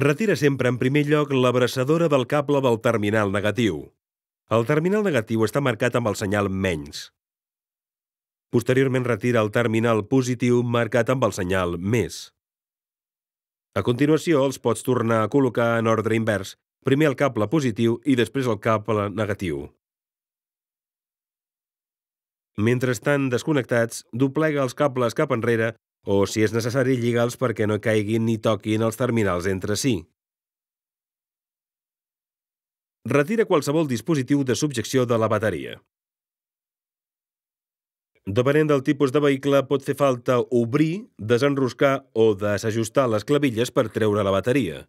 retira sempre en primer lloc l'abraçadora del cable del terminal negatiu. El terminal negatiu està marcat amb el senyal menys. Posteriorment retira el terminal positiu marcat amb el senyal més. A continuació, els pots tornar a col·locar en ordre invers, primer el cable positiu i després el cable negatiu. Mentre estan desconnectats, doblega els cables cap enrere o, si és necessari, lliga'ls perquè no caiguin ni toquin els terminals entre si. Retira qualsevol dispositiu de subjecció de la bateria. Depenent del tipus de vehicle, pot fer falta obrir, desenroscar o desajustar les clavilles per treure la bateria.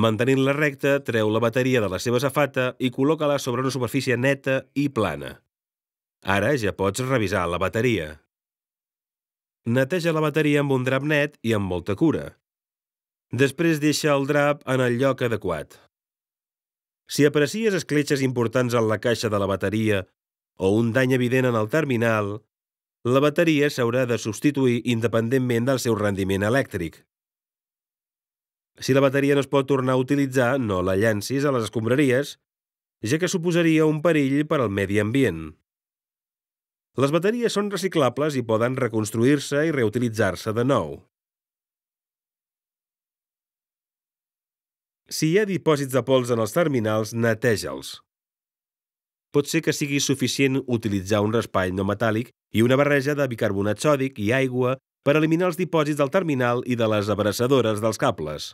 Mantenint-la recta, treu la bateria de la seva safata i col·loca-la sobre una superfície neta i plana. Ara ja pots revisar la bateria neteja la bateria amb un drap net i amb molta cura. Després deixa el drap en el lloc adequat. Si aprecies escletxes importants en la caixa de la bateria o un dany evident en el terminal, la bateria s'haurà de substituir independentment del seu rendiment elèctric. Si la bateria no es pot tornar a utilitzar, no la llancis a les escombraries, ja que suposaria un perill per al medi ambient. Les bateries són reciclables i poden reconstruir-se i reutilitzar-se de nou. Si hi ha dipòsits de pols en els terminals, neteja'ls. Pot ser que sigui suficient utilitzar un raspall no metàl·lic i una barreja de bicarbonat sòdic i aigua per eliminar els dipòsits del terminal i de les abraçadores dels cables.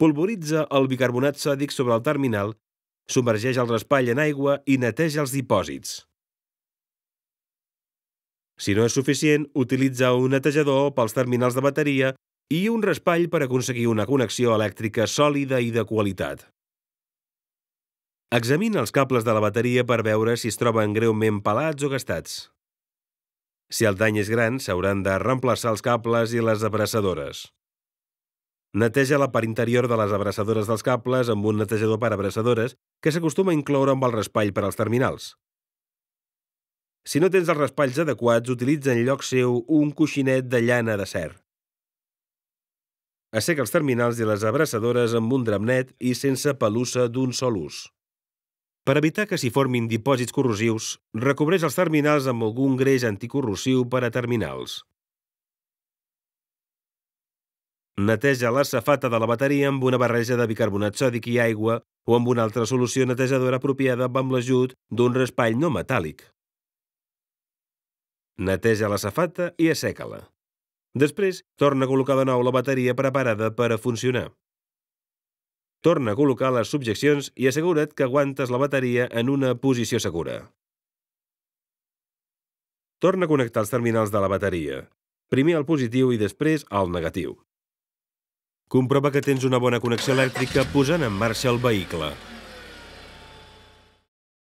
Polvoritza el bicarbonat sòdic sobre el terminal, submergeix el raspall en aigua i neteja els dipòsits. Si no és suficient, utilitza un netejador pels terminals de bateria i un raspall per aconseguir una connexió elèctrica sòlida i de qualitat. Examina els cables de la bateria per veure si es troben greument pelats o gastats. Si el dany és gran, s'hauran de reemplaçar els cables i les abraçadores. Neteja la part interior de les abraçadores dels cables amb un netejador per abraçadores que s'acostuma a incloure amb el raspall per als terminals. Si no tens els raspalls adequats, utilitza en lloc seu un coixinet de llana de cer. Asseca els terminals i les abraçadores amb un net i sense pelussa d'un sol ús. Per evitar que s'hi formin dipòsits corrosius, recobreix els terminals amb algun greix anticorrosiu per a terminals. Neteja la safata de la bateria amb una barreja de bicarbonat sòdic i aigua o amb una altra solució netejadora apropiada amb l'ajut d'un raspall no metàl·lic neteja la safata i asseca-la. Després, torna a col·locar de nou la bateria preparada per a funcionar. Torna a col·locar les subjeccions i assegura't que aguantes la bateria en una posició segura. Torna a connectar els terminals de la bateria, primer el positiu i després el negatiu. Comprova que tens una bona connexió elèctrica posant en marxa el vehicle.